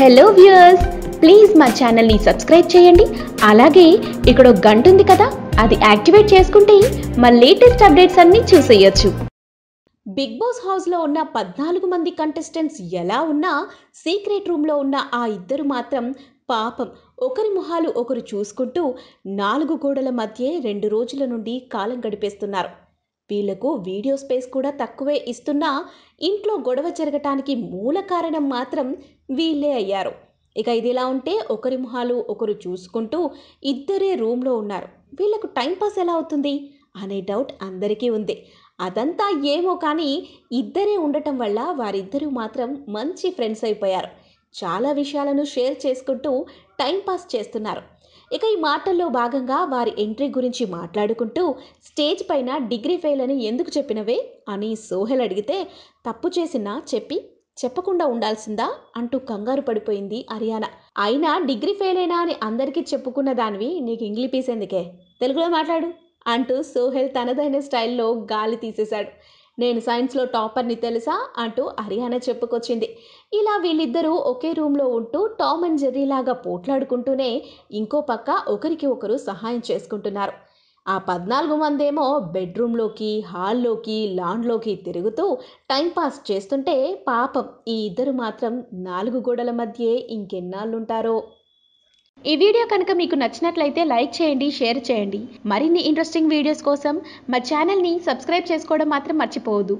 hello viewers please మా ఛానల్ని subscribe చేయండి అలాగే ఇక్కడ గంట ఉంది కదా అది యాక్టివేట్ చేసుకుంటే మా లేటెస్ట్ అప్డేట్స్ అన్నీ చూసేయచ్చు బిగ్ బాస్ హౌస్లో ఉన్న పద్నాలుగు మంది కంటెస్టెంట్స్ ఎలా ఉన్నా సీక్రెట్ రూమ్లో ఉన్న ఆ ఇద్దరు మాత్రం పాపం ఒకరి మొహాలు ఒకరు చూసుకుంటూ నాలుగు గోడల మధ్య రెండు రోజుల నుండి కాలం గడిపేస్తున్నారు వీళ్లకు వీడియో స్పేస్ కూడా తక్కువే ఇస్తున్నా ఇంట్లో గొడవ జరగటానికి మూల కారణం మాత్రం వీళ్ళే అయ్యారు ఇక ఇది ఉంటే ఒకరి మొహాలు ఒకరు చూసుకుంటూ ఇద్దరే రూమ్లో ఉన్నారు వీళ్ళకు టైంపాస్ ఎలా అవుతుంది అనే డౌట్ అందరికీ ఉంది అదంతా ఏమో కానీ ఇద్దరే ఉండటం వల్ల వారిద్దరూ మాత్రం మంచి ఫ్రెండ్స్ అయిపోయారు చాలా విషయాలను షేర్ చేసుకుంటూ టైంపాస్ చేస్తున్నారు ఇక ఈ మాటల్లో భాగంగా వారి ఎంట్రీ గురించి మాట్లాడుకుంటూ స్టేజ్ పైన డిగ్రీ ఫెయిల్ అని ఎందుకు చెప్పినవే అని సోహెల్ అడిగితే తప్పు చేసినా చెప్పి చెప్పకుండా ఉండాల్సిందా అంటూ కంగారు పడిపోయింది అరియానా అయినా డిగ్రీ ఫెయిల్ అయినా అని అందరికీ చెప్పుకున్న దానివి నీకు ఇంగ్లీపీసేందుకే తెలుగులో మాట్లాడు అంటూ సోహెల్ తనదైన స్టైల్లో గాలి తీసేశాడు నేను సైన్స్లో టాపర్ని తెలుసా అంటూ హరియాణ చెప్పుకొచ్చింది ఇలా వీళ్ళిద్దరూ ఒకే రూమ్లో ఉంటూ టామ్ అండ్ జెర్రీలాగా పోట్లాడుకుంటూనే ఇంకో పక్క ఒకరికి ఒకరు సహాయం చేసుకుంటున్నారు ఆ పద్నాలుగు మందేమో బెడ్రూమ్లోకి హాల్లోకి లాన్లోకి తిరుగుతూ టైంపాస్ చేస్తుంటే పాపం ఈ ఇద్దరు మాత్రం నాలుగు గోడల మధ్యే ఇంకెన్నాళ్ళుంటారో ఈ వీడియో కనుక మీకు నచ్చినట్లయితే లైక్ చేయండి షేర్ చేయండి మరిన్ని ఇంట్రెస్టింగ్ వీడియోస్ కోసం మా ఛానల్ని సబ్స్క్రైబ్ చేసుకోవడం మాత్రం మర్చిపోవద్దు